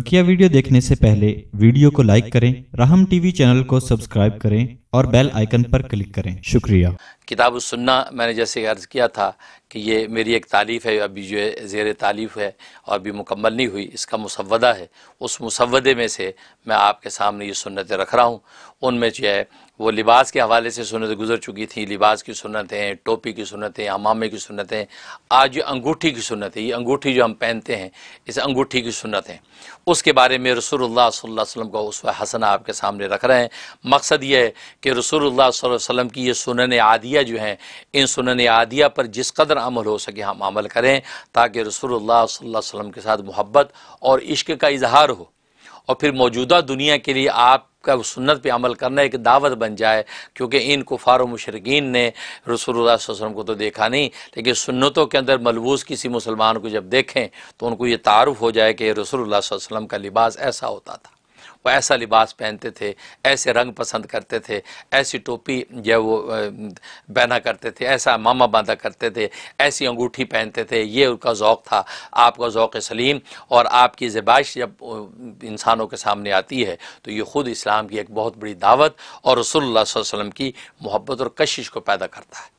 बकिया वीडियो देखने से पहले वीडियो को लाइक करें राहम टीवी चैनल को सब्सक्राइब करें और बेल आइकन पर क्लिक करें शुक्रिया किताब सुनना मैंने जैसे अर्ज़ किया था कि ये मेरी एक तालीफ है अभी जो है ज़ेर तालीफ है और अभी मुकम्मल नहीं हुई इसका मुसवदा है उस मुसवदे में से मैं आपके सामने ये सुनते रख रहा हूँ उनमें जो है वो लिबास के हवाले से सुनत गुजर चुकी थी लिबास की सुनतें टोपी की सुनतें अमामे की सुनतें आज अंगूठी की सुनत है ये अंगूठी जो हम पहनते हैं इस अंगूठी की सुनत है उसके बारे में रसोल्ला वसलम का उस हसन आपके सामने रख रहे हैं मकसद ये है कि रसोल्ला वसलम की ये सुनन आदिया जो हैं इन सुनन आदिया पर जिस कदर अमल हो सके हम अमल करें ताकि रसोल्ला वसलम वसल्लम के साथ मोहब्बत और इश्क का इजहार हो और फिर मौजूदा दुनिया के लिए आप का सुन्नत पे अमल करना एक दावत बन जाए क्योंकि इन कुफार मशरकिन ने रसूल वसम को तो देखा नहीं लेकिन सुन्नतों के अंदर मलबूस किसी मुसलमान को जब देखें तो उनको ये तारफ़ हो जाए कि रसूल वसम का लिबास ऐसा होता था वो ऐसा लिबास पहनते थे ऐसे रंग पसंद करते थे ऐसी टोपी जो वो पहना करते थे ऐसा मामा बांधा करते थे ऐसी अंगूठी पहनते थे ये उनका ओक़ था आपका ओक़ सलीम और आपकी ज़बाइश जब इंसानों के सामने आती है तो ये ख़ुद इस्लाम की एक बहुत बड़ी दावत और रसोल्ला वसम की मोहब्बत और कशिश को पैदा करता है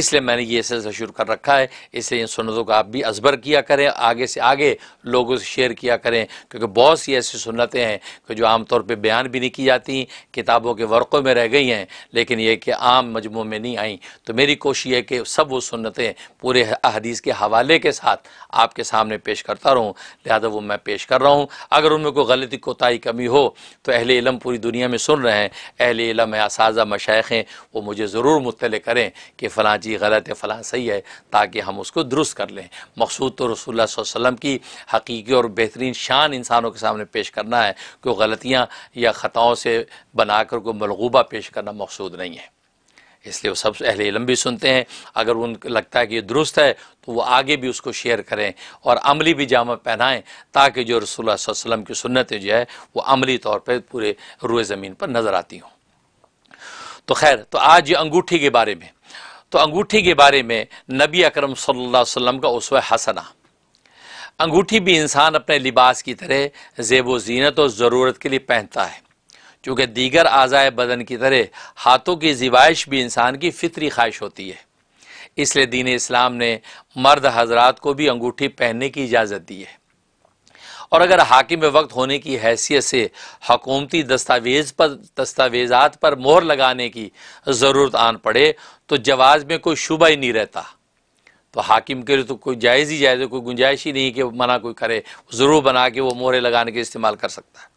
इसलिए मैंने ये सिलसिला शुरू कर रखा है इसलिए इन सुनतों का आप भी असबर किया करें आगे से आगे लोगों से शेयर किया करें क्योंकि बहुत सी ऐसी सुनतें हैं कि जो आमतौर पर बयान भी नहीं की जाती किताबों के वर्क़ों में रह गई हैं लेकिन यह कि आम मजमू में नहीं आई तो मेरी कोशिश है कि सब वो सुनतें पूरे अहदीस के हवाले के साथ आपके सामने पेश करता रहूँ लिहाजा वो मैं पेश कर रहा हूँ अगर उनमें कोई गलती कोताही कमी हो तो अहल इलम पूरी दुनिया में सुन रहे हैं अहल इलम इस मशाइ मशाइ वो मुझे ज़रूर मुतल करें कि फ़लाँ जी गलत है फ़लाँ सही है ताकि हम उसको दुरुस्त कर लें मकसूद तो रसोल्ला वसम की हकीकी और बेहतरीन शान इंसानों के सामने पेश करना है कि गलतियाँ या ख़ताओं से बनाकर को मलगूबा पेश करना मकसूद नहीं है इसलिए वो सब अहल इलम भी सुनते हैं अगर उन लगता है कि ये दुरुस्त है तो वो आगे भी उसको शेयर करें और अमली भी जामा पहनाएं ताकि जो रसोल्ला वसम की सुन्नतें जो है वो अमली तौर पर पूरे रुए ज़मीन पर नज़र आती हों तो खैर तो आज ये अंगूठी के बारे में तो अंगूठी के बारे में नबी अकरम सल्लल्लाहु अलैहि वसल्लम का उसव हसना अंगूठी भी इंसान अपने लिबास की तरह जेब व जीनत और ज़रूरत के लिए पहनता है चूँकि दीगर आज़ाए बदन की तरह हाथों की जीवाइश भी इंसान की फितरी ख्वाहिश होती है इसलिए दीन इस्लाम ने मर्द हजरात को भी अंगूठी पहनने की इजाज़त दी है और अगर हाकिम वक्त होने की हैसियत से हकूमती दस्तावेज़ पर दस्तावेज़ात पर मोहर लगाने की ज़रूरत आन पड़े तो जवाज़ में कोई शुबा ही नहीं रहता तो हाकिम के लिए तो कोई जायज़ ही जायज़ कोई गुंजाइश ही नहीं कि मना कोई करे ज़रूर बना के वो मोहरें लगाने के इस्तेमाल कर सकता है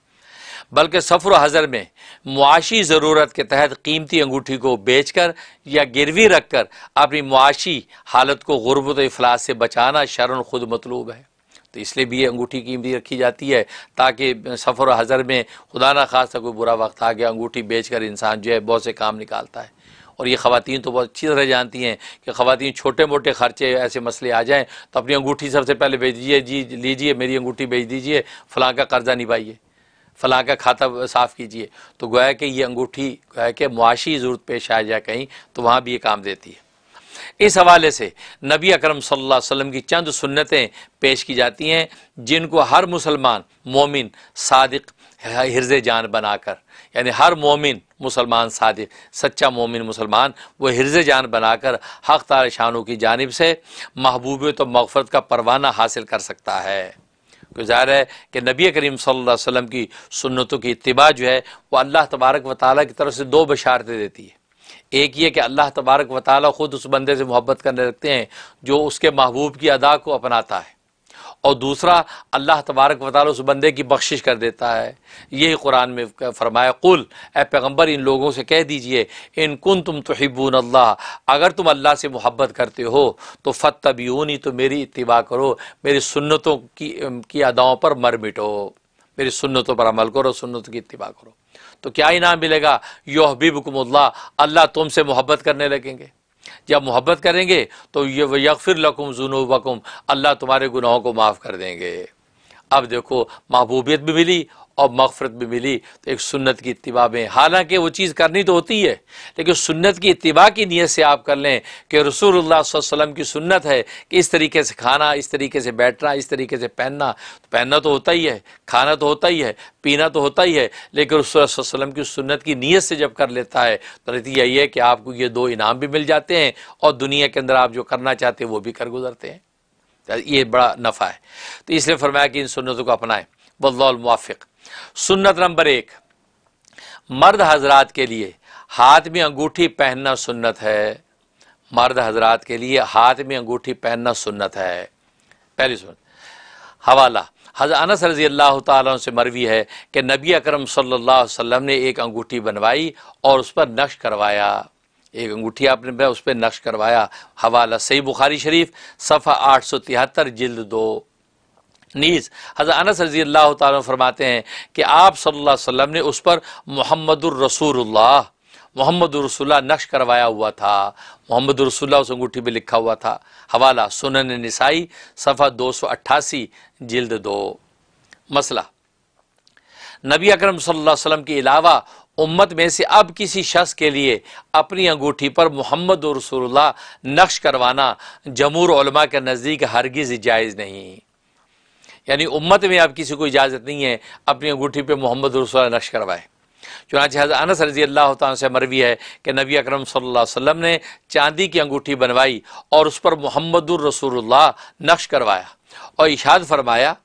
बल्कि सफ़र हज़र में मुआशी ज़रूरत के तहत कीमती अंगूठी को बेच कर या गिरवी रख कर अपनी मुआशी हालत को गुरबत अफलास से बचाना शरण खुद मतलूब है तो इसलिए भी ये अंगूठी कीमती रखी जाती है ताकि सफ़र हज़र में खुदा न खासा कोई बुरा वक्त आ गया अंगूठी बेच कर इंसान जो है बहुत से काम निकालता है और ये ख़वान तो बहुत अच्छी तरह जानती हैं कि ख़वान छोटे मोटे खर्चे ऐसे मसले आ जाएँ तो अपनी अंगूठी सबसे पहले भेज दीजिए जी लीजिए मेरी अंगूठी भेज दीजिए फ़लाँ का कर्ज़ा निभाइए फ़लाँ का खाता साफ़ कीजिए तो गोया कि ये अंगूठी गोया कि मुआशी ज़रूरत पेश आ जाए कहीं तो वहाँ भी ये काम देती है इस हवाले से नबी अकरम सल्लल्लाहु अलैहि वसल्लम की चंद सुन्नतें पेश की जाती हैं जिनको हर मुसलमान मोमिन सादिक हिरज जान बनाकर यानी हर मोमिन मुसलमान सादिक सच्चा मोमिन मुसलमान वो हिरज जान बनाकर हक तार शानों की जानब से महबूबियत तो मगफरत का परवाना हासिल कर सकता है गुजार है कि नबी करीम सल्लल्लाहु अलैहि वसल्लम की सुन्नतों की इतबा जो है वो अल्लाह तबारक व ताली की तरफ से दो बशारतें देती है एक ये कि अल्लाह तबारक व ख़ुद उस बंदे से मोहब्बत करने लगते हैं जो उसके महबूब की अदा को अपनाता है और दूसरा अल्लाह तबारक वाल उस बंदे की बख्शिश कर देता है यही कुरान में फरमाया कुल ए पैगम्बर इन लोगों से कह दीजिए इन कन तुम तोहिबून अल्लाह अगर तुम अल्लाह से मोहब्बत करते हो तो फत फ़तबीनी तो मेरी इतबा करो मेरी सुन्नतों की की अदाओं पर मर मिटो मेरी सुन्नतों पर अमल करो सुन्नत की इतबा करो तो क्या इनाम मिलेगा योहबीबकुमल्ला अल्लाह तुमसे मोहब्बत करने लगेंगे जब मोहब्बत करेंगे तो ये यकफिर लकुम जुनूबकुम अल्लाह तुम्हारे गुनाहों को माफ़ कर देंगे अब देखो महबूबियत भी मिली और मफफ़रत भी मिली तो एक सुन्नत की इतबा में हालांकि वो चीज़ करनी तो होती है लेकिन सुन्नत की इतबा की नीयत से आप कर लें कि रसूल की सुन्नत है कि इस तरीके से खाना इस तरीके से बैठना इस तरीके से पहनना तो पहनना तो होता ही है खाना तो होता ही है पीना तो होता ही है लेकिन रसूल की सुन्नत की नीयत से जब कर लेता है तो नतीजा यही है कि आपको ये दो इनाम भी मिल जाते हैं और दुनिया के अंदर आप जो करना चाहते हैं वो भी कर गुजरते हैं तो ये बड़ा नफ़ा है तो इसलिए फरमाया कि इन सुन्नतों को अपनाएं बल्लमवाफ़ सुन्नत नंबर एक मर्द हजरात के लिए हाथ में अंगूठी पहनना सुन्नत है मर्द हजरात के लिए हाथ में अंगूठी पहनना सुन्नत है पहली सुन हवाला हज़र अनस रज़ी अल्लाह तु से मरवी है कि नबी अकरम सल्लल्लाहु अलैहि वसल्लम ने एक अंगूठी बनवाई और उस पर नक्श करवाया एक अंगूठी आपने उस पर नक्श करवाया हवाला सही बुखारी शरीफ सफ़ा आठ सौ तिहत्तर जिल्द दो नीज़ हज़रत अनस रजी अल्लाह फरमाते हैं कि आप सल्लल्लाहु अलैहि वसल्लम ने उस पर मोहम्मद रसूलुल्लाह मोहम्मद रसुल्ला नक्श करवाया हुआ था मोहम्मद रसुल्ला उस अंगूठी पर लिखा हुआ था हवाला सुनन नसाई सफ़ा दो सौ अट्ठासी जिल्द दो मसला नबी अकरम सल्लल्लाहु अलैहि वसल्लम के अलावा उम्मत में से अब किसी शख्स के लिए अपनी अंगूठी पर मोहम्मद रसोल्ला नक्श करवाना जमूर के नज़दीक हरगिज़ जायज़ नहीं यानी उम्मत में आप किसी को इजाज़त नहीं है अपनी अंगूठी पर मोहम्मद रसोल नक्श करवाए चुनाच हज़र अनस रजी अल्लाह से मरवी है कि नबी अकरम सल्लल्लाहु अलैहि वसल्लम ने चांदी की अंगूठी बनवाई और उस पर मोहम्मद रसूलुल्लाह नक्श करवाया और इशाद फरमाया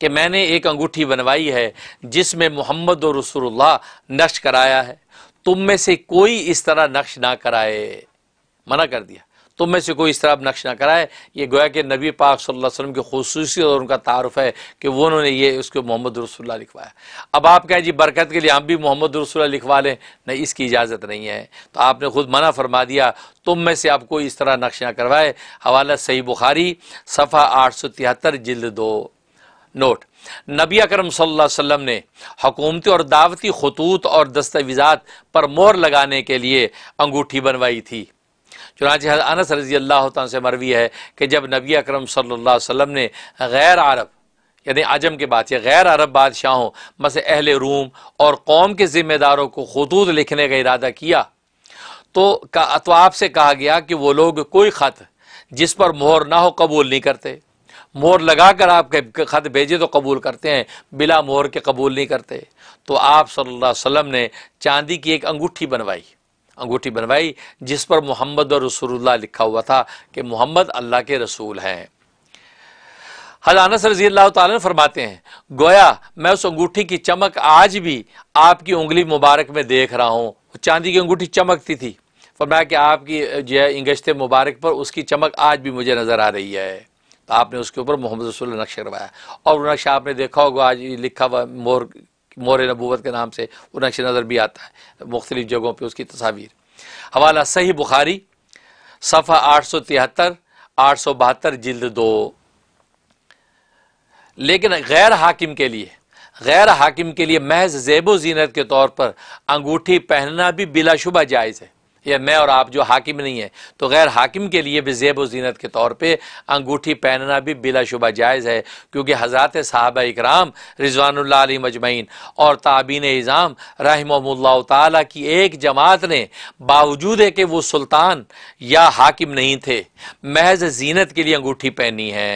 कि मैंने एक अंगूठी बनवाई है जिसमें मोहम्मद रसूलुल्लाह नक्श कराया है तुम में से कोई इस तरह नक्श ना कराए मना कर दिया तुम में से कोई इस तरह नक्श ना कराए ये गोया कि नबी पाक सल्लल्लाहु अलैहि वसल्लम की खसूसियत और उनका तारफ़ है कि वो उन्होंने ये उसको मोहम्मद रसुल्ला लिखवाया अब आप कहें जी बरकत के लिए हम भी मोहम्मद रसुल्ला लिखवा लें नहीं इसकी इजाज़त नहीं है तो आपने खुद मना फरमा दिया तुम में से आप कोई इस तरह नक्श ना करवाए हवाला सही बुखारी सफ़ा आठ सौ तिहत्तर जिल्द दो नोट नबी अकरम वसल्लम ने हकूमती और दावती खतूत और दस्तावेज़ात पर मोर लगाने के लिए अंगूठी बनवाई थी चुनाच अनस रजी अल्लाह से मरवी है कि जब नबी अक्रम सल्ला वसम ने गैर अरब यानी आजम के बाद या गैर अरब बादशाहों मस अहल रूम और कौम के ज़िम्मेदारों को खतूत लिखने का इरादा किया तो का तो आपसे कहा गया कि वो लोग कोई ख़त जिस पर मोहर ना हो कबूल नहीं करते मोहर लगा कर आप ख़त भेजे तो कबूल करते हैं बिला मोहर के कबूल नहीं करते तो आप सल्लल्लाहु अलैहि वसल्लम ने चांदी की एक अंगूठी बनवाई अंगूठी बनवाई जिस पर मोहम्मद और रसूलुल्लाह लिखा हुआ था कि मोहम्मद अल्लाह के रसूल हैं हजानस रजी अल्लाह तन फरमाते हैं गोया मैं उस अंगूठी की चमक आज भी आपकी उंगली मुबारक में देख रहा हूँ चांदी की अंगूठी चमकती थी फरमाया कि आपकी जो है इंगश्त मुबारक पर उसकी चमक आज भी मुझे नज़र आ रही है तो आपने उसके ऊपर मोहम्मद रसूल नक्श करवाया और नक्शा आपने देखा होगा आज लिखा हुआ मोर मोर नबूत के नाम से वो नक्श नज़र भी आता है मुख्तलिफ़ जगहों पर उसकी तस्वीर हवाला सही बुखारी सफ़ा आठ सौ तिहत्तर आठ सौ बहत्तर जल्द दो लेकिन गैर हाकिम के लिए गैर हाकिम के लिए महज जेबो जीनत के तौर पर अंगूठी पहनना भी बिलाशुबा जायज़ है या मैं और आप जो हाकिम नहीं है तो गैर हाकिम के लिए भी जेब व जीनत के तौर पर अंगूठी पहनना भी बिलाशुबा जायज़ है क्योंकि हज़रत साहब इकराम रिजवान अली मजमैन और ताबीन इज़ाम रहमल्ला ताली की एक जमात ने बावजूद है कि वो सुल्तान या हाकिम नहीं थे महज जीनत के लिए अंगूठी पहनी है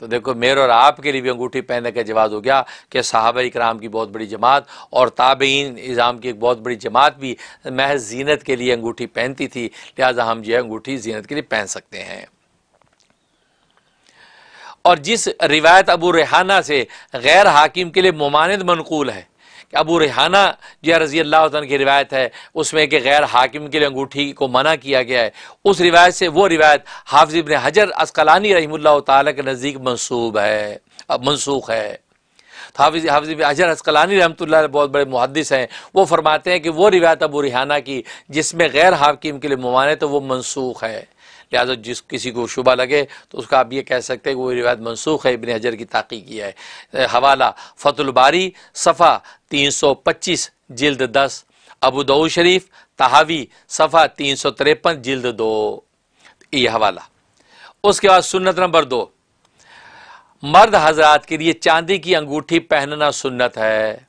तो देखो मेरे और आपके लिए भी अंगूठी पहनने का जवाब हो गया कि साहब इक्राम की बहुत बड़ी जमात और ताबेन इज़ाम की एक बहुत बड़ी जमात भी महज जीनत के लिए अंगूठी पहनती थी लिहाजा हम जो है अंगूठी जीनत के लिए पहन सकते हैं और जिस रिवायत अबू रेहाना से गैर हाकिम के लिए ममानद मनकूल है कि अबू रिहाना जी रजी अल्लाह की रिवायत है उसमें कि गैर हाकिम के लिए अंगूठी को मना किया गया है उस रिवायत से वो रिवायत हाफिज इबन हजर असकलानी रही के नज़दीक मनसूब है अब मनसूख है तो हाफिज हाफिज अजहर असकलानी रहमत बहुत बड़े मुहदस हैं वो फरमाते हैं कि वो रिवायत अबू रिहाना की जिसमें गैर हाकिम के लिए ममान है तो वो मनसूख है लिहाजा जिस किसी को शुबा लगे तो उसका आप ये कह सकते हैं कि वो रिवायत मनसूख है इबन हजर की ताकी की है हवाला फ़तुलबारी सफ़ा तीन सौ पच्चीस जिल्द दस अबू दऊ शरीफ तहावी सफ़ा तीन सौ तिरपन जिल्द दो ये हवाला उसके बाद सुन्नत नंबर दो मर्द हजरात के लिए चांदी की अंगूठी पहनना सुन्नत है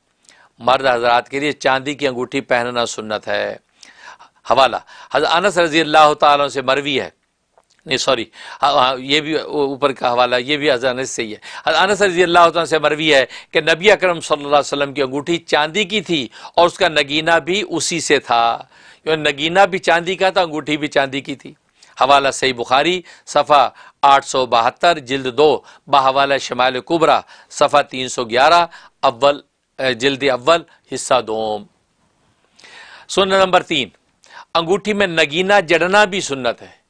मर्द हजरात के लिए चांदी की अंगूठी पहनना सुन्नत है हवाला हज अनस रजी अल्लाह तुम से मरवी है नहीं सॉरी हाँ, हाँ, ये भी ऊपर का हवाला ये भी हजान से ही है अनस रजी अल्लाह से मरवी है कि नबी अकरम सल्लल्लाहु अलैहि वसल्लम की अंगूठी चांदी की थी और उसका नगीना भी उसी से था नगीना भी चांदी का था अंगूठी भी चांदी की थी हवाला सही बुखारी सफ़ा आठ सौ बहत्तर जिल्द दो बहवाला शमाल कुबरा सफ़ा तीन सौ ग्यारह अव्वल जल्द अव्वल हिस्सा दोम सुन नंबर तीन अंगूठी में नगीना जड़ना भी सुन्नत है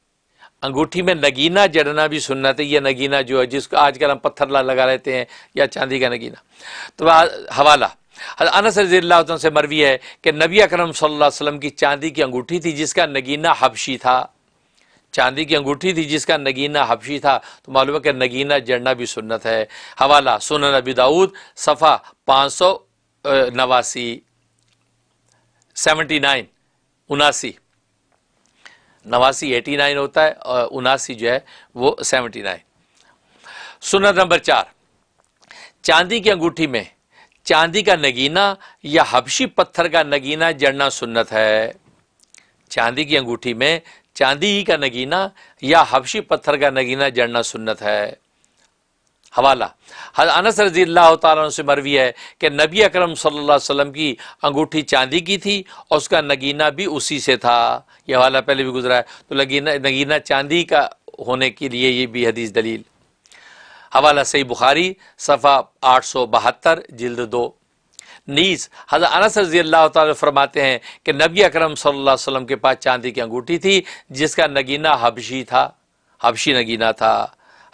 अंगूठी में नगीना जड़ना भी सुनना है यह नगीना जो है जिसको आजकल हम पत्थर ला लगा रहते हैं या चांदी का नगीना तो हवाला अनस रजील्ला से मरवी है कि नबी अकरम सल्लल्लाहु अलैहि वसल्लम की चांदी की अंगूठी थी जिसका नगीना हबशी था चांदी की अंगूठी थी जिसका नगीना हबशी था तो मालूम है कि नगीना जड़ना भी सुन्नत है हवाला सुन नबी दाऊद सफ़ा पाँच सौ नवासी सेवेंटी नाइन उनासी नवासी एटी नाइन होता है और उनासी जो है वो सेवेंटी नाइन सुनत नंबर चार चांदी की अंगूठी में चांदी का नगीना या हबशी पत्थर का नगीना जड़ना सुन्नत है चांदी की अंगूठी में चांदी ही का नगीना या हबशी पत्थर का नगीना जड़ना सुन्नत है हवाला अनस रजी अल्लाह से मरवी है कि नबी अकरम सल्लल्लाहु अलैहि वसल्लम की अंगूठी चांदी की थी और उसका नगीना भी उसी से था यह हवाला पहले भी गुजरा है तो नगीना नगीना चांदी का होने के लिए ये भी हदीस दलील हवाला सही बुखारी सफ़ा आठ सौ बहत्तर जिल्द दो नीस हज़र अनस रजी अल्लाह तरमाते हैं कि नबी अक्रम सल्ला अलैहि के पास चांदी की अंगूठी थी जिसका नगीना हबशी था हबशी नगीना था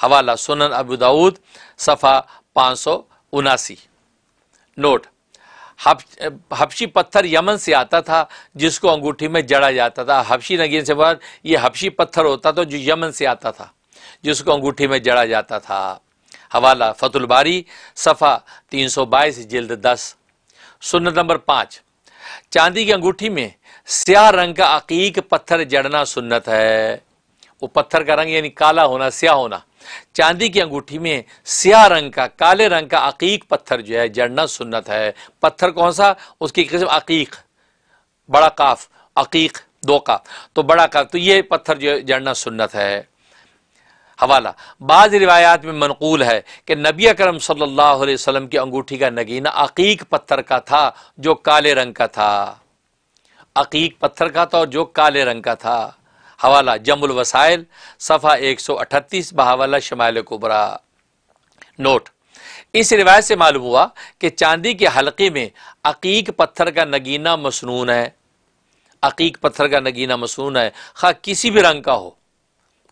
हवाला सुनन अबू दाऊद सफ़ा पाँच सौ उनासी नोट हबशी पत्थर यमन से आता था जिसको अंगूठी में जड़ा जाता था हबशी नगीन से बाद ये हबशी पत्थर होता था जो यमन से आता था जिसको अंगूठी में जड़ा जाता था हवाला फतुलबारी सफ़ा तीन सौ बाईस जल्द दस सुन्नत नंबर पाँच चांदी की अंगूठी में स्याह रंग का अकीक पत्थर जड़ना सुन्नत है वो पत्थर का रंग यानी काला होना स्याह होना चांदी की अंगूठी में स्या रंग का काले रंग का अकीक पत्थर जो है जड़ना सुन्नत है पत्थर कौन सा उसकी किस्म अकीक बड़ा काफ अकीक दो का तो बड़ा काफ तो ये पत्थर जो है जड़ना सुन्नत है हवाला बाज़ रिवायात में मनकूल है कि नबी करम सल्लल्लाहु अलैहि वसल्लम की अंगूठी का नगीना अकीक पत्थर का था जो काले रंग का था अकीक पत्थर का था और जो काले रंग का था हवाला जमुल वसाइल सफ़ा एक सौ अठतीस बहावला शमाल कुबरा नोट इस रिवायत से मालूम हुआ कि चांदी के हल्के में अकीक पत्थर का नगीना मसनून है अकीक पत्थर का नगीना मसनून है खा किसी भी रंग का हो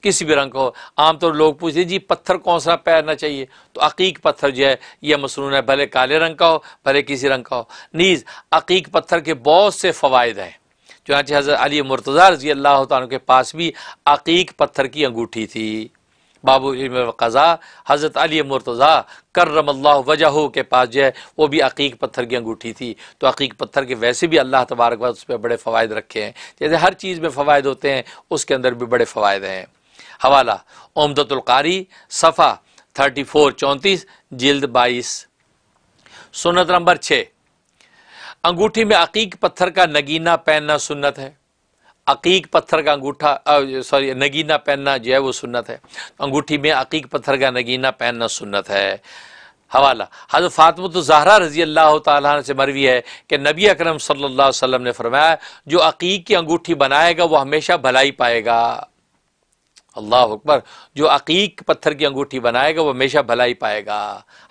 किसी भी रंग का हो आमतौर तो लोग पूछते जी पत्थर कौन सा पहनना चाहिए तो अकीक पत्थर जो है यह मसनून है भले काले रंग का हो भले किसी रंग का हो नीज़ अकीक पत्थर के बहुत से फ़वाद हैं चुनाच हज़रत अली मुर्तज़ा रजी अल्लाह के पास भी अकीक पत्थर की अंगूठी थी बाबू कज़ा हज़रत अली मुर्तज़ा करम अल्लाह वजह के पास जो है वो भी अकीक पत्थर की अंगूठी थी तो अकीक पत्थर के वैसे भी अल्लाह तबारक उस पर बड़े फ़वाद रखे हैं जैसे हर चीज़ में फ़वाद होते हैं उसके अंदर भी बड़े फ़वाद हैं हवाला उमदतुल्कारी सफ़ा थर्टी फोर चौंतीस जल्द बाईस सुनत नंबर छः अंगूठी में अकीक पत्थर का नगीना पहनना सुन्नत है अकीक पत्थर का अंगूठा सॉरी नगीना पहनना जो है वो सुन्नत है अंगूठी में अकीक पत्थर का नगीना पहनना सुन्नत है हवाला हजरत फातमत तो जहरा रजी अल्लाह तह से मरवी है कि नबी अकरम सल्लल्लाहु अलैहि वसल्लम ने फरमाया जो अकीक की अंगूठी बनाएगा वह हमेशा भलाई पाएगा अल्लाह अकबर जो अकीक पत्थर की अंगूठी बनाएगा वह हमेशा भलाई पाएगा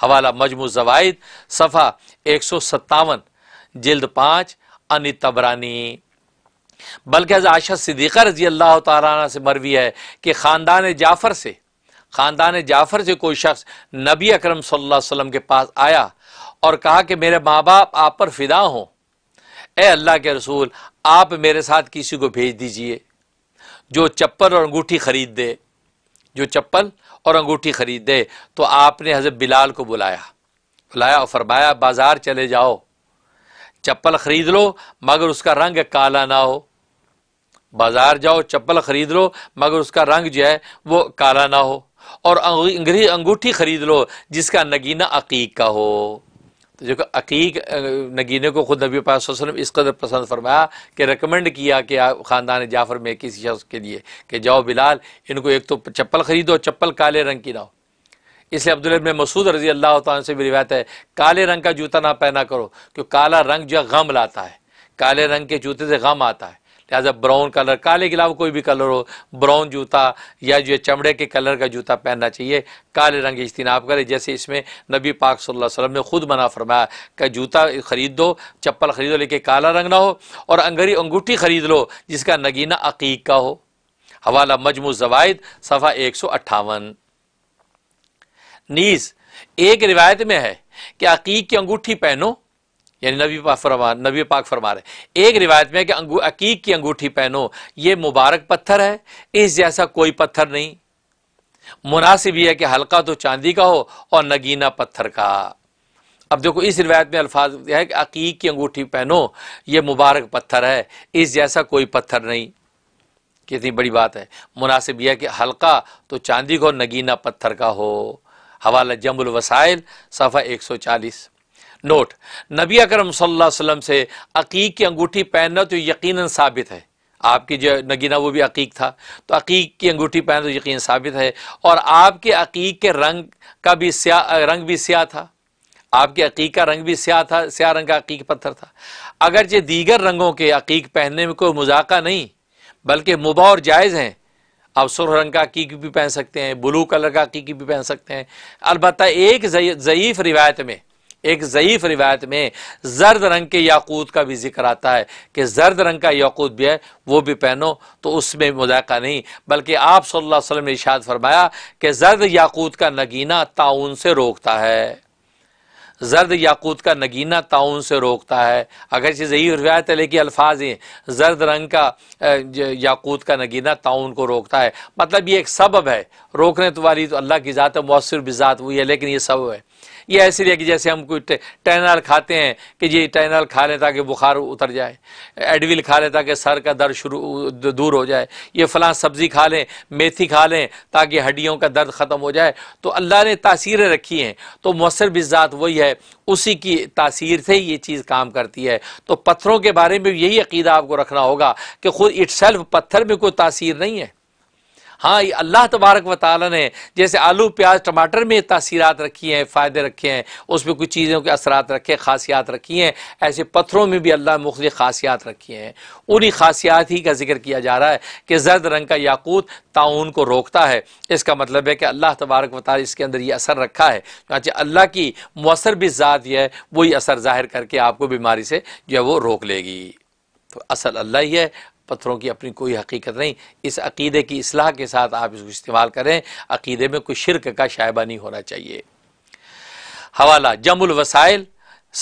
हवाला मजमू जवाद सफ़ा एक सौ सत्तावन जल्द पाँच अनित तबरानी बल्कि आशा सिद्दीक़ा रजी अल्लाह तारा से मरवी है कि ख़ानदान जाफ़र से ख़ानदान जाफ़र से कोई शख्स नबी अकरम सल्लल्लाहु अलैहि वसल्लम के पास आया और कहा कि मेरे माँ बाप आप पर फिदा हों ए अल्लाह के रसूल आप मेरे साथ किसी को भेज दीजिए जो चप्पल और अंगूठी ख़रीद दे जो चप्पल और अंगूठी ख़रीद दे तो आपने हज़रत बिलाल को बुलाया बुलाया और फरमाया बाज़ार चले जाओ चप्पल ख़रीद लो मगर उसका रंग काला ना हो बाज़ार जाओ चप्पल ख़रीद लो मगर उसका रंग जो है वो काला ना हो और अंग्रेजी अंगूठी ख़रीद लो जिसका नगीना अकीक का हो तो जो अकीक नगीने को ख़ुद नबी पासम इस कदर पसंद फरमाया कि रिकमेंड किया कि ख़ानदान जाफ़र में किसी शख्स के लिए कि जाओ बिलाल इनको एक तो चप्पल ख़रीदो चप्पल काले रंग की ना हो इसलिए अब्दुल में मसूद रजी अल्लाह तन से भी रिवायत है काले रंग का जूता ना पहना करो क्योंकि काला रंग जो गम लाता है काले रंग के जूते से गम आता है लिहाजा ब्राउन कलर काले के अलावा कोई भी कलर हो ब्राउन जूता या जो चमड़े के कलर का जूता पहनना चाहिए काले रंग इज्तनाब करें जैसे इसमें नबी पाक सल्लल्लाहु अलैहि वसल्लम ने खुद मना फरमाया कि जूता ख़रीद दो चप्पल ख़रीदो लेकिन काला रंग ना हो और अंगरी अंगूठी ख़रीद लो जिसका नगीना अकीक का हो हवाला मजमू जवायद सफ़ा एक सौ अट्ठावन नीज एक रिवायत में है कि अकीक की अंगूठी पहनो यानी नबी पाक फरमा नबी पाक फरमा रहे एक रिवायत में कि अकीक की अंगूठी पहनो ये मुबारक पत्थर है इस जैसा कोई पत्थर नहीं मुनासिब यह है कि हल्का तो चांदी का हो और नगीना पत्थर का अब देखो इस रिवायत में अल्फाज है कि अकीक की अंगूठी पहनो ये मुबारक पत्थर है इस जैसा कोई पत्थर नहीं कितनी बड़ी बात है मुनासिब यह है कि हल्का तो चांदी का हो नगीना पत्थर का हो हवाला जमुल वसाइल सफ़ा एक सौ चालीस नोट नबी अकरम वसल्लम से अकीक की अंगूठी पहनना तो यकीनन साबित है आपकी जो नगीना वो भी अकीक था तो अकीक की अंगूठी पहनना तो यकीन साबित है और आपके अकीक के रंग का भी स्या रंग भी स्या था आपके अकीक का रंग भी स्या था स्या रंग का अकीक पत्थर था अगरचे दीगर रंगों के अकीक पहनने में कोई मजाक नहीं बल्कि मुबा और जायज़ हैं आप सुरह रंग का कीक भी पहन सकते हैं ब्लू कलर का की भी पहन सकते हैं अलबत् एक ज़यीफ़ रिवायत में एक ज़यीफ़ रिवायत में जर्द रंग के याकूत का भी जिक्र आता है कि जर्द रंग का याकूत भी है वो भी पहनो तो उसमें मजाका नहीं बल्कि आप सल्लल्लाहु अलैहि वसल्लम ने इशाद फरमाया कि जर्द याकूत का नगीना ताउन से रोकता है जर्द याकूत का नगीना ताउन से रोकता है अगर चीज़ यही रिवायत है लेकिन अल्फाज हैं जर्द रंग का याकूत का नगीना ताउन को रोकता है मतलब ये एक सबब है रोकने तो वाली तो अल्लाह की ज़ात है मौसर भी ज़ात वही है लेकिन ये सब है ये ऐसे लिया कि जैसे हम कोई टैनल खाते हैं कि ये टैनल खा लें ताकि बुखार उतर जाए एडविल खा लें ताकि सर का दर्द शुरू दूर हो जाए ये फलां सब्ज़ी खा लें मेथी खा लें ताकि हड्डियों का दर्द ख़त्म हो जाए तो अल्लाह ने तासीरें रखी हैं तो मौसर भी ज़ात वही है उसी की तासीर से ये चीज़ काम करती है तो पत्थरों के बारे में यही अकीदा आपको रखना होगा कि खुद इट पत्थर में कोई तासीर नहीं है हाँ ये अल्लाह तबारक व ने जैसे आलू प्याज टमाटर में तासीरात रखी हैं फ़ायदे रखे हैं उसमें कुछ चीज़ों के असरात रखे खासियात रखी हैं ऐसे पत्थरों में भी अल्लाह मुख्त खासियात रखी हैं उन्हीं खासियात ही का जिक्र किया जा रहा है कि जर्द रंग का याकूत ताउन को रोकता है इसका मतलब है कि अल्लाह तबारक वाली इसके अंदर ये असर रखा है चाहे अल्लाह की मौसर भी ज़ात यह है वही असर ज़ाहिर करके आपको बीमारी से जो है वो रोक लेगी तो असल अल्लाह ही है पत्थरों की अपनी कोई हकीकत नहीं इस अकीदे की असलाह के साथ आप इसको इस्तेमाल करें अकीदे में कोई शिरक का शायबा नहीं होना चाहिए हवाला जमुल वसाइल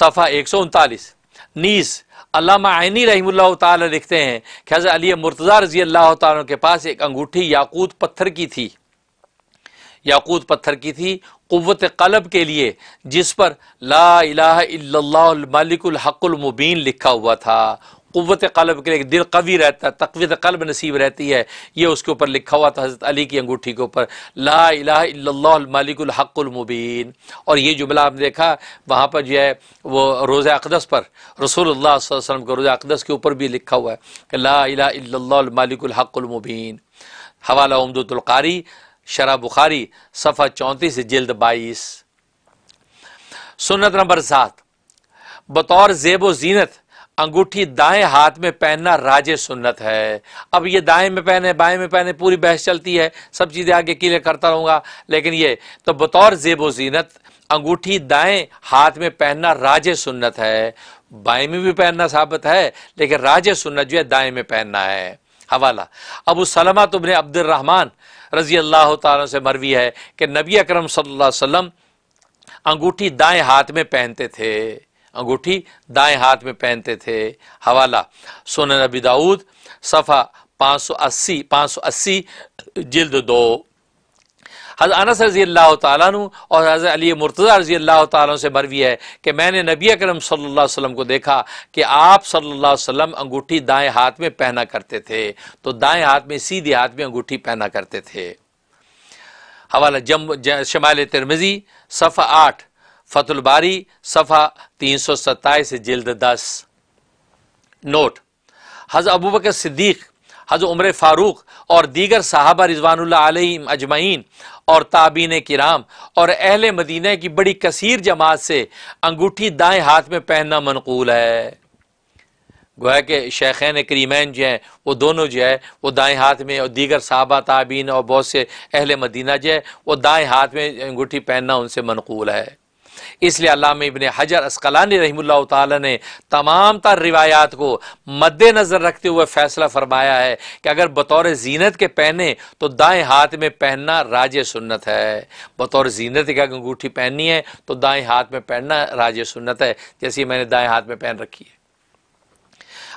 सफ़ा एक सौ उनतालीस नीस अलामा आइनी रहीमल्ला ताला लिखते हैं कि हज़रत अली मुर्तज़ा रजी अल्लाह तन के पास एक अंगूठी याकूत पत्थर की थी याकूत पत्थर की थी क़वत कलब के लिए जिस पर ला इलाहा इल्लल्लाह मालिकुल हक़ुल मुबीन लिखा हुआ था क़वत कलब के लिए दिल कवी रहता है तकवीत कलब नसीब रहती है ये उसके ऊपर लिखा हुआ था हज़रत अली की अंगूठी के ऊपर लामालिकमबीन और ये जुमला आपने देखा वहाँ पर जो है वो रोज़ अकदस पर रसूल के रोज़ अकदस के ऊपर भी लिखा हुआ है कि लामालिकमबीन हवाला उमदतुल्कारी शरा बुखारी सफ़ा चौंतीस जल्द बाईस सुनत नंबर सात बतौर जेब व जीनत अंगूठी दाएं हाथ में पहनना राजे सुन्नत है अब ये दाएं में पहने बाएं में पहने पूरी बहस चलती है सब चीज़ें आगे क्लियर करता रहूँगा लेकिन ये तो बतौर जेब जीनत अंगूठी दाएं हाथ में पहनना राजे सुन्नत है बाएं में भी पहनना साबित है लेकिन राजे सुन्नत जो है दाएं में पहनना है हवाला अबू सलमा तुमने तो अब्दुलरहमान रजी अल्लाह तला से मरवी है कि नबी अकरम सल्लल्लाहु अलैहि वसल्लम अंगूठी दाएं हाथ में पहनते थे अंगूठी दाएं हाथ में पहनते थे हवाला सोन नबी दाऊद सफ़ा 580 580 जिल्द दो हज़र अनस रजी अल्लाह तु और हज़र अली मुर्तज़ा रजी अल्लाह तु से मरवी है कि मैंने नबी करम सल्ला वसम को देखा कि आप सल्ला वसम अंगूठी दाएँ हाथ में पहना करते थे तो दाएँ हाथ में सीधे हाथ में अंगूठी पहना करते थे हवाला जम शमाल तिरमजी सफ़ा आठ फतुलबारी सफ़ा तीन सौ सत्ताईस जल्द दस नोट हज़ अबू बकर सिद्दीक़ हज़ उम्र फ़ारूक और दीगर साहबा रिजवान अजमैन और ताबीन कराम और अहल मदीना की बड़ी कसीर जमात से अंगूठी दाएँ हाथ में पहनना मनकूल है गोया के शेखन करीमैन जो हैं वो दोनों जो है वो दाएँ हाथ में और दीगर साहबा ताबीन और बहुत से अहल मदीना जो है वो दाएँ हाथ में अंगूठी पहनना उनसे मनकूल है इसलिए अलामा इबन हजर असकलानी रही ने तमाम तर रिवायात को मद्देनज़र रखते हुए फैसला फरमाया है कि अगर बतौर जीनत के पहने तो दाएं हाथ में पहनना राज सुन्नत है बतौर जीनत की अंगूठी पहननी है तो दाएं हाथ में पहनना राज सुन्नत है जैसे मैंने दाएं हाथ में पहन रखी है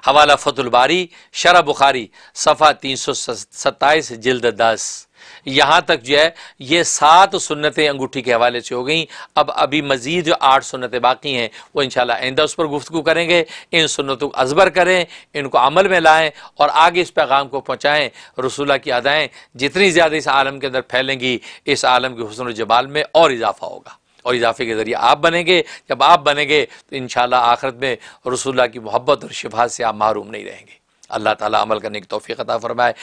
हवाला फतुलबारी शरा बुखारी सफ़ा तीन सौ सत्ताईस जल्द दस यहाँ तक जो है ये सात सुन्नतें अंगूठी के हवाले से हो गई अब अभी मज़ीद जो आठ सुन्नतें बाकी हैं वो इनशाला आइंदा उस पर गुफ्तु करेंगे इन सुन्नतों को अजबर करें इनको अमल में लाएँ और आगे इस पैगाम को पहुँचाएँ रसुल्ला की अदाएँ जितनी ज़्यादा इस आलम के अंदर फैलेंगी इस आलम के हसन जमाल में और इजाफा होगा और इजाफे के ज़रिए आप बनेंगे जब आप बनेंगे तो इन आखिरत में रसुल्ला की मोहब्बत और शिफा से आप महरूम नहीं रहेंगे अल्लाह ताला अमल करने की तोफ़ी अता फ़रमाए